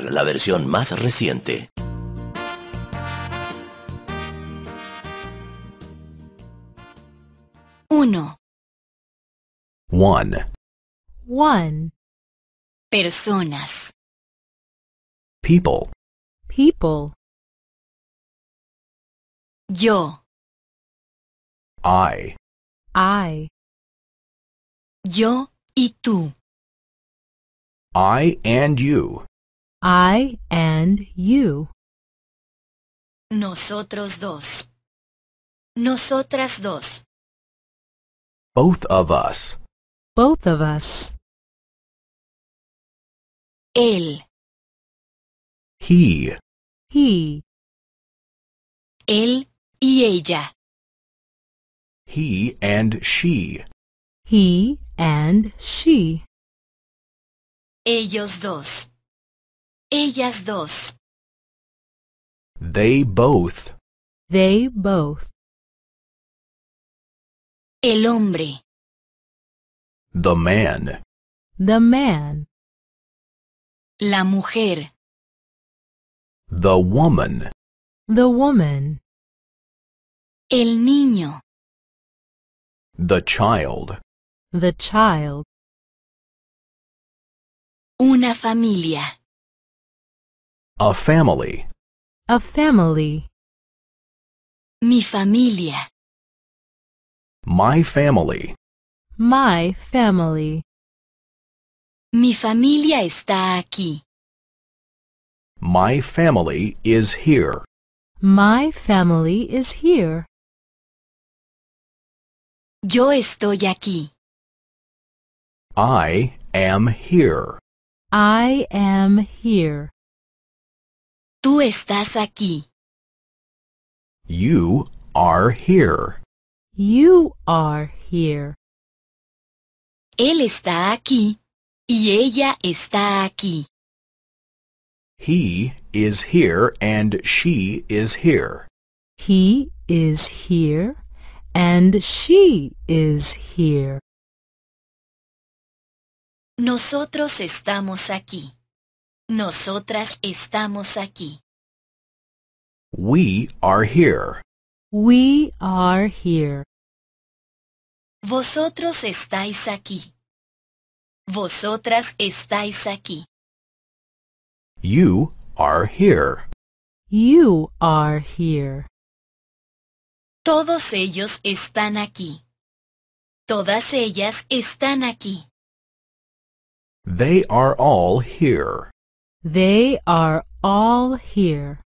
la versión más reciente. Uno. One. One. Personas. People. People. Yo. I. I. Yo y tú. I and you. I and you. Nosotros dos. Nosotras dos. Both of us. Both of us. Él. He. He. Él y ella. He and she. He and she. Ellos dos. Ellas dos. They both. They both. El hombre. The man. The man. La mujer. The woman. The woman. El niño. The child. The child. Una familia. A family. A family. Mi familia. My family. My family. Mi familia está aquí. My family is here. My family is here. Yo estoy aquí. I am here. I am here. Tú estás aquí. You are here. You are here. Él está aquí y ella está aquí. He is here and she is here. He is here and she is here. Nosotros estamos aquí. Nosotras estamos aquí. We are here. We are here. Vosotros estáis aquí. Vosotras estáis aquí. You are here. You are here. Todos ellos están aquí. Todas ellas están aquí. They are all here. They are all here.